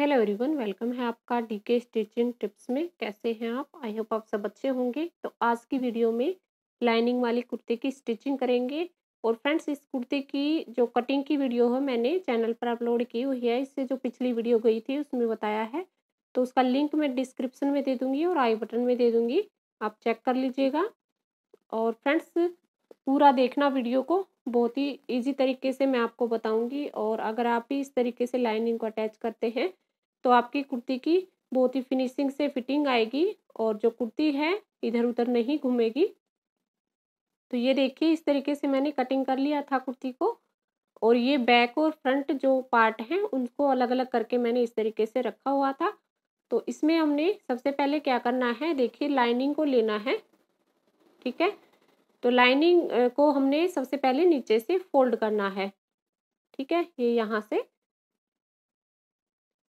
hello everyone welcome है आपका DK stitching tips में कैसे हैं आप आई होप आप सब अच्छे होंगे तो आज की वीडियो में लाइनिंग वाली कुर्ते की स्टिचिंग करेंगे और फ्रेंड्स इस कुर्ते की जो कटिंग की वीडियो है मैंने चैनल पर अपलोड की हुई है इससे जो पिछली वीडियो गई थी उसमें बताया है तो उसका लिंक मैं डिस्क्रिप्सन में दे दूँगी और आई बटन में दे दूँगी आप चेक कर लीजिएगा और फ्रेंड्स पूरा देखना वीडियो को बहुत ही इजी तरीके से मैं आपको बताऊंगी और अगर आप भी इस तरीके से लाइनिंग को अटैच करते हैं तो आपकी कुर्ती की बहुत ही फिनिशिंग से फिटिंग आएगी और जो कुर्ती है इधर उधर नहीं घूमेगी तो ये देखिए इस तरीके से मैंने कटिंग कर लिया था कुर्ती को और ये बैक और फ्रंट जो पार्ट हैं उनको अलग अलग करके मैंने इस तरीके से रखा हुआ था तो इसमें हमने सबसे पहले क्या करना है देखिए लाइनिंग को लेना है ठीक है तो लाइनिंग को हमने सबसे पहले नीचे से फोल्ड करना है ठीक है ये यहाँ से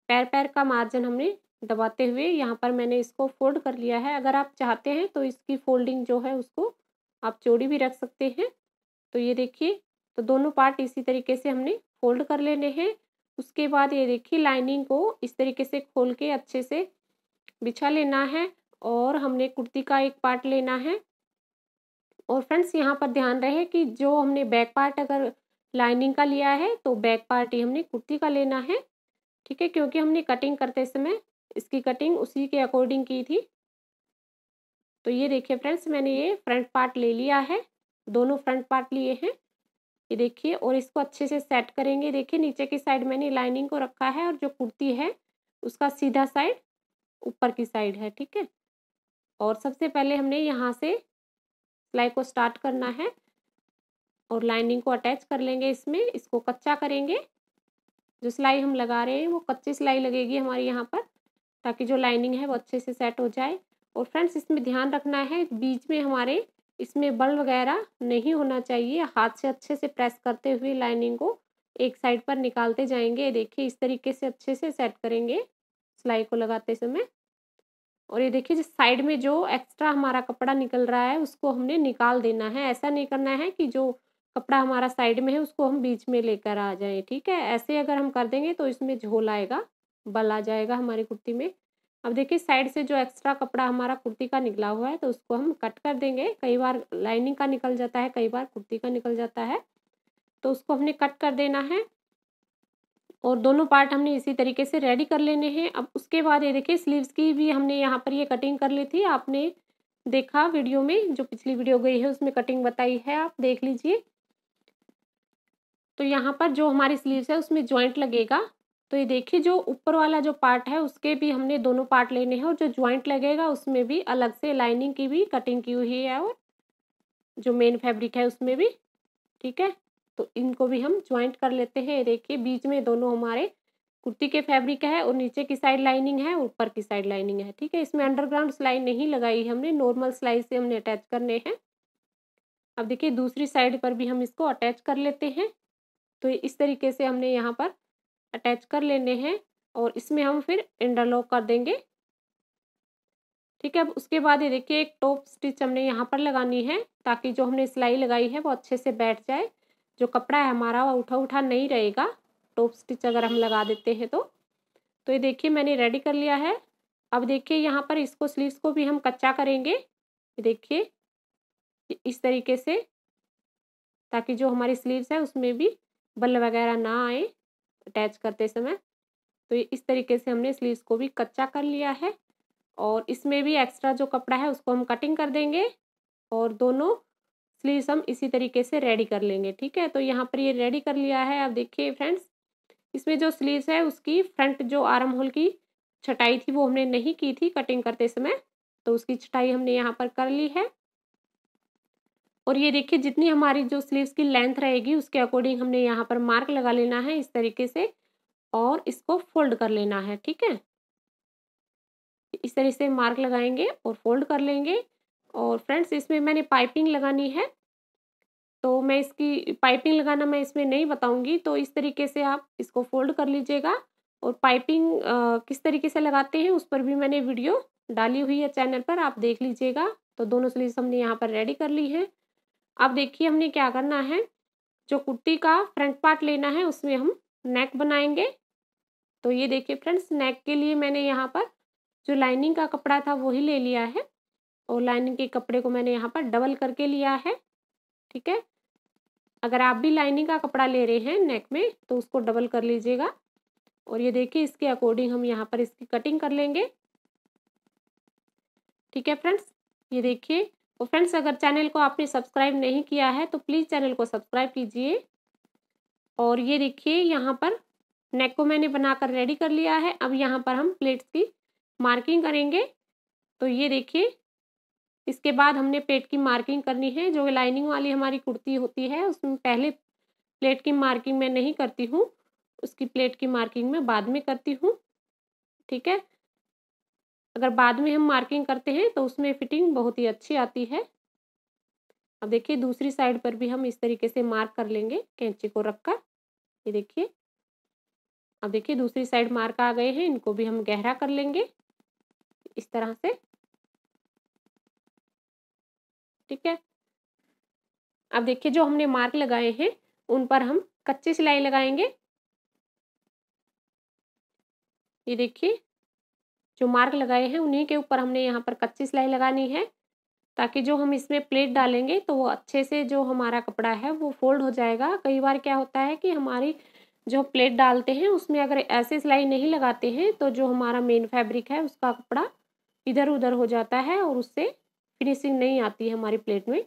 पैर पैर का मार्जिन हमने दबाते हुए यहाँ पर मैंने इसको फोल्ड कर लिया है अगर आप चाहते हैं तो इसकी फोल्डिंग जो है उसको आप चोड़ी भी रख सकते हैं तो ये देखिए तो दोनों पार्ट इसी तरीके से हमने फोल्ड कर लेने हैं उसके बाद ये देखिए लाइनिंग को इस तरीके से खोल के अच्छे से बिछा लेना है और हमने कुर्ती का एक पार्ट लेना है और फ्रेंड्स यहाँ पर ध्यान रहे कि जो हमने बैक पार्ट अगर लाइनिंग का लिया है तो बैक पार्ट ही हमने कुर्ती का लेना है ठीक है क्योंकि हमने कटिंग करते समय इसकी कटिंग उसी के अकॉर्डिंग की थी तो ये देखिए फ्रेंड्स मैंने ये फ्रंट पार्ट ले लिया है दोनों फ्रंट पार्ट लिए हैं ये देखिए और इसको अच्छे से सेट करेंगे देखिए नीचे की साइड मैंने लाइनिंग को रखा है और जो कुर्ती है उसका सीधा साइड ऊपर की साइड है ठीक है और सबसे पहले हमने यहाँ से सिलाई को स्टार्ट करना है और लाइनिंग को अटैच कर लेंगे इसमें इसको कच्चा करेंगे जो सिलाई हम लगा रहे हैं वो कच्ची सिलाई लगेगी हमारे यहाँ पर ताकि जो लाइनिंग है वो अच्छे से सेट हो जाए और फ्रेंड्स इसमें ध्यान रखना है बीच में हमारे इसमें बल वगैरह नहीं होना चाहिए हाथ से अच्छे से प्रेस करते हुए लाइनिंग को एक साइड पर निकालते जाएंगे देखिए इस तरीके से अच्छे से सेट करेंगे सिलाई को लगाते समय और ये देखिए जिस साइड में जो एक्स्ट्रा हमारा कपड़ा निकल रहा है उसको हमने निकाल देना है ऐसा नहीं करना है कि जो कपड़ा हमारा साइड में है उसको हम बीच में लेकर आ जाए ठीक है ऐसे अगर हम कर देंगे तो इसमें झोल आएगा बल आ जाएगा हमारी कुर्ती में अब देखिए साइड से जो एक्स्ट्रा कपड़ा हमारा कुर्ती का निकला हुआ है तो उसको हम कट कर देंगे कई बार लाइनिंग का निकल जाता है कई बार कुर्ती का निकल जाता है तो उसको हमने कट कर देना है और दोनों पार्ट हमने इसी तरीके से रेडी कर लेने हैं अब उसके बाद ये देखिए स्लीव्स की भी हमने यहाँ पर ये कटिंग कर ली थी आपने देखा वीडियो में जो पिछली वीडियो गई है उसमें कटिंग बताई है आप देख लीजिए तो यहाँ पर जो हमारी स्लीव्स है उसमें ज्वाइंट लगेगा तो ये देखिए जो ऊपर वाला जो पार्ट है उसके भी हमने दोनों पार्ट लेने हैं और जो ज्वाइंट लगेगा उसमें भी अलग से लाइनिंग की भी कटिंग की हुई है और जो मेन फैब्रिक है उसमें भी ठीक है तो इनको भी हम ज्वाइंट कर लेते हैं ये देखिए बीच में दोनों हमारे कुर्ती के फैब्रिक है और नीचे की साइड लाइनिंग है ऊपर की साइड लाइनिंग है ठीक है इसमें अंडरग्राउंड सिलाई नहीं लगाई हमने नॉर्मल सिलाई से हमने अटैच करने हैं अब देखिए दूसरी साइड पर भी हम इसको अटैच कर लेते हैं तो इस तरीके से हमने यहाँ पर अटैच कर लेने हैं और इसमें हम फिर इंटरलॉक कर देंगे ठीक है अब उसके बाद ये देखिए एक टॉप स्टिच हमने यहाँ पर लगानी है ताकि जो हमने सिलाई लगाई है वो अच्छे से बैठ जाए जो कपड़ा है हमारा वह उठा उठा नहीं रहेगा टॉप स्टिच अगर हम लगा देते हैं तो तो ये देखिए मैंने रेडी कर लिया है अब देखिए यहाँ पर इसको स्लीव्स को भी हम कच्चा करेंगे देखिए इस तरीके से ताकि जो हमारी स्लीव्स है उसमें भी बल वगैरह ना आए अटैच करते समय तो इस तरीके से हमने स्लीव्स को भी कच्चा कर लिया है और इसमें भी एक्स्ट्रा जो कपड़ा है उसको हम कटिंग कर देंगे और दोनों स्लीव्स हम इसी तरीके से रेडी कर लेंगे ठीक है तो यहाँ पर ये रेडी कर लिया है आप देखिए फ्रेंड्स इसमें जो स्लीव्स है उसकी फ्रंट जो आर्म होल की छटाई थी वो हमने नहीं की थी कटिंग करते समय तो उसकी छटाई हमने यहाँ पर कर ली है और ये देखिए जितनी हमारी जो स्लीव्स की लेंथ रहेगी उसके अकॉर्डिंग हमने यहाँ पर मार्क लगा लेना है इस तरीके से और इसको फोल्ड कर लेना है ठीक है इस तरह से मार्क लगाएंगे और फोल्ड कर लेंगे और फ्रेंड्स इसमें मैंने पाइपिंग लगानी है तो मैं इसकी पाइपिंग लगाना मैं इसमें नहीं बताऊंगी तो इस तरीके से आप इसको फोल्ड कर लीजिएगा और पाइपिंग किस तरीके से लगाते हैं उस पर भी मैंने वीडियो डाली हुई है चैनल पर आप देख लीजिएगा तो दोनों स्लीव्स हमने यहाँ पर रेडी कर ली है अब देखिए हमने क्या करना है जो कुर्ती का फ्रंट पार्ट लेना है उसमें हम नेक बनाएंगे तो ये देखिए फ्रेंड्स नेक के लिए मैंने यहाँ पर जो लाइनिंग का कपड़ा था वही ले लिया है और लाइनिंग के कपड़े को मैंने यहाँ पर डबल करके लिया है ठीक है अगर आप भी लाइनिंग का कपड़ा ले रहे हैं नेक में तो उसको डबल कर लीजिएगा और ये देखिए इसके अकॉर्डिंग हम यहाँ पर इसकी कटिंग कर लेंगे ठीक है फ्रेंड्स ये देखिए तो फ्रेंड्स अगर चैनल को आपने सब्सक्राइब नहीं किया है तो प्लीज़ चैनल को सब्सक्राइब कीजिए और ये देखिए यहाँ पर नेक को मैंने बनाकर रेडी कर लिया है अब यहाँ पर हम प्लेट्स की मार्किंग करेंगे तो ये देखिए इसके बाद हमने प्लेट की मार्किंग करनी है जो लाइनिंग वाली हमारी कुर्ती होती है उसमें पहले प्लेट की मार्किंग मैं नहीं करती हूँ उसकी प्लेट की मार्किंग मैं बाद में करती हूँ ठीक है अगर बाद में हम मार्किंग करते हैं तो उसमें फिटिंग बहुत ही अच्छी आती है अब देखिए दूसरी साइड पर भी हम इस तरीके से मार्क कर लेंगे कैंची को रखकर ये देखिए अब देखिए दूसरी साइड मार्क आ गए हैं इनको भी हम गहरा कर लेंगे इस तरह से ठीक है अब देखिए जो हमने मार्क लगाए हैं उन पर हम कच्ची सिलाई लगाएंगे ये देखिए जो मार्क लगाए हैं उन्हीं के ऊपर हमने यहाँ पर कच्ची सिलाई लगानी है ताकि जो हम इसमें प्लेट डालेंगे तो वो अच्छे से जो हमारा कपड़ा है वो फोल्ड हो जाएगा कई बार क्या होता है कि हमारी जो प्लेट डालते हैं उसमें अगर ऐसे सिलाई नहीं लगाते हैं तो जो हमारा मेन फैब्रिक है उसका कपड़ा इधर उधर हो जाता है और उससे फिनिशिंग नहीं आती है हमारी प्लेट में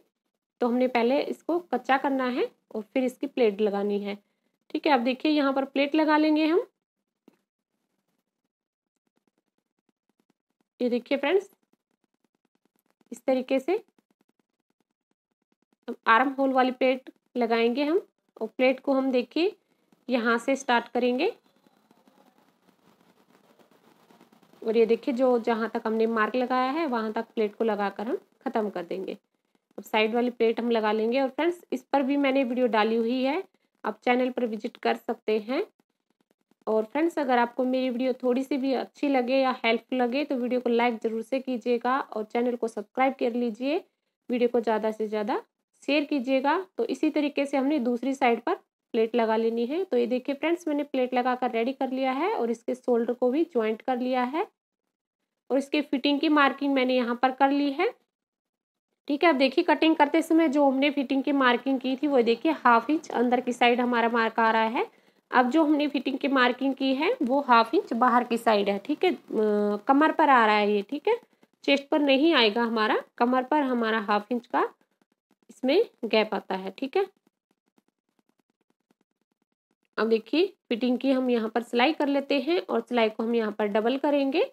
तो हमने पहले इसको कच्चा करना है और फिर इसकी प्लेट लगानी है ठीक है अब देखिए यहाँ पर प्लेट लगा लेंगे हम ये देखिए फ्रेंड्स इस तरीके से हम आर्म होल वाली प्लेट लगाएंगे हम और प्लेट को हम देखिए यहाँ से स्टार्ट करेंगे और ये देखिए जो जहाँ तक हमने मार्क लगाया है वहाँ तक प्लेट को लगाकर हम ख़त्म कर देंगे अब साइड वाली प्लेट हम लगा लेंगे और फ्रेंड्स इस पर भी मैंने वीडियो डाली हुई है आप चैनल पर विजिट कर सकते हैं और फ्रेंड्स अगर आपको मेरी वीडियो थोड़ी सी भी अच्छी लगे या हेल्पफुल लगे तो वीडियो को लाइक ज़रूर से कीजिएगा और चैनल को सब्सक्राइब कर लीजिए वीडियो को ज़्यादा से ज़्यादा शेयर कीजिएगा तो इसी तरीके से हमने दूसरी साइड पर प्लेट लगा लेनी है तो ये देखिए फ्रेंड्स मैंने प्लेट लगा कर रेडी कर लिया है और इसके शोल्डर को भी ज्वाइंट कर लिया है और इसके फिटिंग की मार्किंग मैंने यहाँ पर कर ली है ठीक है अब देखिए कटिंग करते समय जो हमने फिटिंग की मार्किंग की थी वो देखिए हाफ इंच अंदर की साइड हमारा मार्क आ रहा है अब जो हमने फिटिंग की मार्किंग की है वो हाफ इंच बाहर की साइड है ठीक है कमर पर आ रहा है ये ठीक है चेस्ट पर नहीं आएगा हमारा कमर पर हमारा हाफ इंच का इसमें गैप आता है ठीक है अब देखिए फिटिंग की हम यहाँ पर सिलाई कर लेते हैं और सिलाई को हम यहाँ पर डबल करेंगे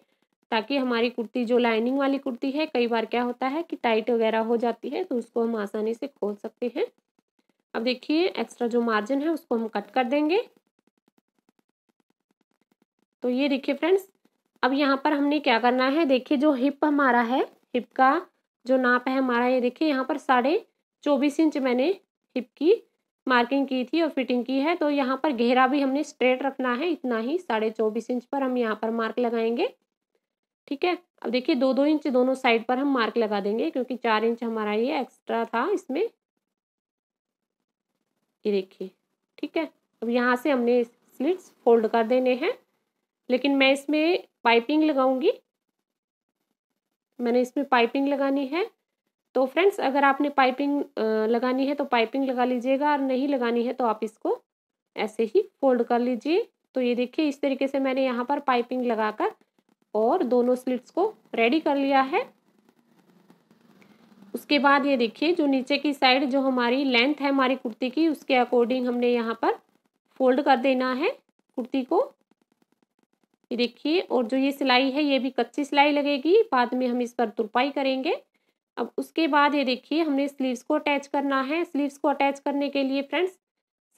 ताकि हमारी कुर्ती जो लाइनिंग वाली कुर्ती है कई बार क्या होता है कि टाइट वगैरह हो जाती है तो उसको हम आसानी से खोल सकते हैं अब देखिए एक्स्ट्रा जो मार्जिन है उसको हम कट कर देंगे तो ये देखिए फ्रेंड्स अब यहाँ पर हमने क्या करना है देखिए जो हिप हमारा है हिप का जो नाप है हमारा ये देखिए यहाँ पर साढ़े चौबीस इंच मैंने हिप की मार्किंग की थी और फिटिंग की है तो यहाँ पर घेरा भी हमने स्ट्रेट रखना है इतना ही साढ़े चौबीस इंच पर हम यहाँ पर मार्क लगाएंगे ठीक है अब देखिए दो दो इंच दोनों साइड पर हम मार्क लगा देंगे क्योंकि चार इंच हमारा ये एक्स्ट्रा था इसमें ये देखिए ठीक है अब यहाँ से हमने स्लिट्स फोल्ड कर देने हैं लेकिन मैं इसमें पाइपिंग लगाऊंगी मैंने इसमें पाइपिंग लगानी है तो फ्रेंड्स अगर आपने पाइपिंग लगानी है तो पाइपिंग लगा लीजिएगा और नहीं लगानी है तो आप इसको ऐसे ही फोल्ड कर लीजिए तो ये देखिए इस तरीके से मैंने यहाँ पर पाइपिंग लगाकर और दोनों स्लिट्स को रेडी कर लिया है उसके बाद ये देखिए जो नीचे की साइड जो हमारी लेंथ है हमारी कुर्ती की उसके अकॉर्डिंग हमने यहाँ पर फोल्ड कर देना है कुर्ती को ये देखिए और जो ये सिलाई है ये भी कच्ची सिलाई लगेगी बाद में हम इस पर तुरपाई करेंगे अब उसके बाद ये देखिए हमने स्लीव्स को अटैच करना है स्लीव्स को अटैच करने के लिए फ्रेंड्स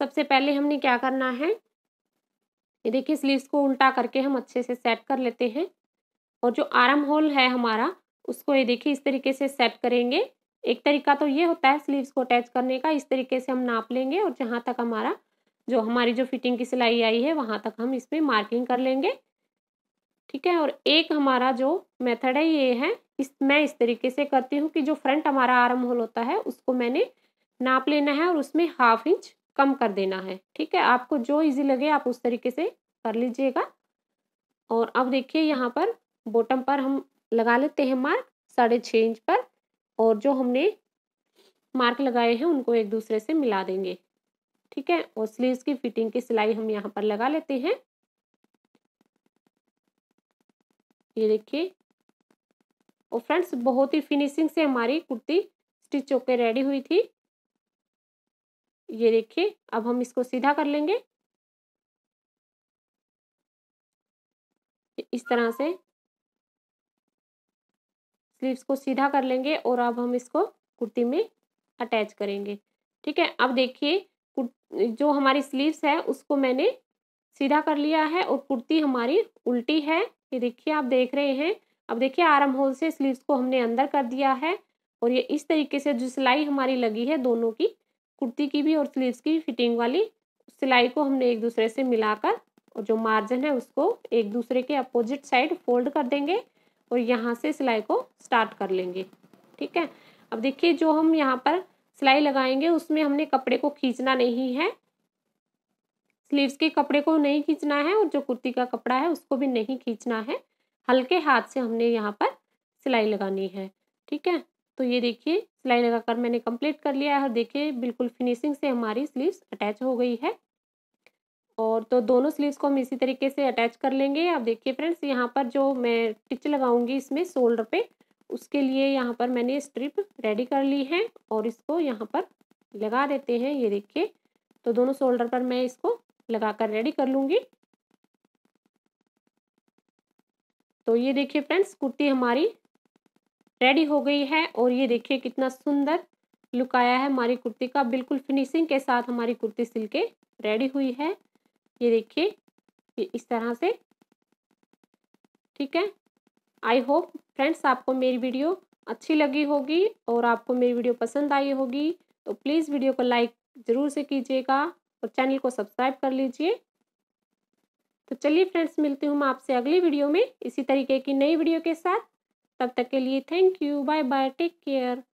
सबसे पहले हमने क्या करना है ये देखिए स्लीव्स को उल्टा करके हम अच्छे से सेट कर लेते हैं और जो आर्म होल है हमारा उसको ये देखिए इस तरीके से सेट करेंगे एक तरीका तो ये होता है स्लीव्स को अटैच करने का इस तरीके से हम नाप लेंगे और जहाँ तक हमारा जो हमारी जो फिटिंग की सिलाई आई है वहाँ तक हम इसमें मार्किंग कर लेंगे ठीक है और एक हमारा जो मेथड है ये है इस मैं इस तरीके से करती हूँ कि जो फ्रंट हमारा आर्म होल होता है उसको मैंने नाप लेना है और उसमें हाफ इंच कम कर देना है ठीक है आपको जो इजी लगे आप उस तरीके से कर लीजिएगा और अब देखिए यहाँ पर बॉटम पर हम लगा लेते हैं मार्क साढ़े छः इंच पर और जो हमने मार्क लगाए हैं उनको एक दूसरे से मिला देंगे ठीक है और स्लीव्स की फिटिंग की सिलाई हम यहाँ पर लगा लेते हैं ये देखिए और फ्रेंड्स बहुत ही फिनिशिंग से हमारी कुर्ती स्टिच होकर रेडी हुई थी ये देखिए अब हम इसको सीधा कर लेंगे इस तरह से स्लीव्स को सीधा कर लेंगे और अब हम इसको कुर्ती में अटैच करेंगे ठीक है अब देखिए जो हमारी स्लीव्स है उसको मैंने सीधा कर लिया है और कुर्ती हमारी उल्टी है ये देखिए आप देख रहे हैं अब देखिए आराम होल से स्लीव्स को हमने अंदर कर दिया है और ये इस तरीके से जो सिलाई हमारी लगी है दोनों की कुर्ती की भी और स्लीव्स की फिटिंग वाली सिलाई को हमने एक दूसरे से मिलाकर और जो मार्जिन है उसको एक दूसरे के अपोजिट साइड फोल्ड कर देंगे और यहाँ से सिलाई को स्टार्ट कर लेंगे ठीक है अब देखिए जो हम यहाँ पर सिलाई लगाएंगे उसमें हमने कपड़े को खींचना नहीं है स्लीव्स के कपड़े को नहीं खींचना है और जो कुर्ती का कपड़ा है उसको भी नहीं खींचना है हल्के हाथ से हमने यहाँ पर सिलाई लगानी है ठीक है तो ये देखिए सिलाई लगाकर मैंने कंप्लीट कर लिया है और देखिए बिल्कुल फिनिशिंग से हमारी स्लीव्स अटैच हो गई है और तो दोनों स्लीव्स को हम इसी तरीके से अटैच कर लेंगे अब देखिए फ्रेंड्स यहाँ पर जो मैं टिच लगाऊंगी इसमें शोल्डर पे उसके लिए यहाँ पर मैंने स्ट्रिप रेडी कर ली है और इसको यहाँ पर लगा देते हैं ये देखिए तो दोनों शोल्डर पर मैं इसको लगाकर रेडी कर लूँगी तो ये देखिए फ्रेंड्स कुर्ती हमारी रेडी हो गई है और ये देखिए कितना सुंदर लुक आया है हमारी कुर्ती का बिल्कुल फिनिशिंग के साथ हमारी कुर्ती सिल के रेडी हुई है ये देखिए ये इस तरह से ठीक है आई होप फ्रेंड्स आपको मेरी वीडियो अच्छी लगी होगी और आपको मेरी वीडियो पसंद आई होगी तो प्लीज़ वीडियो को लाइक ज़रूर से कीजिएगा और तो चैनल को सब्सक्राइब कर लीजिए तो चलिए फ्रेंड्स मिलती हूँ मैं आपसे अगली वीडियो में इसी तरीके की नई वीडियो के साथ तब तक के लिए thank you bye bye take care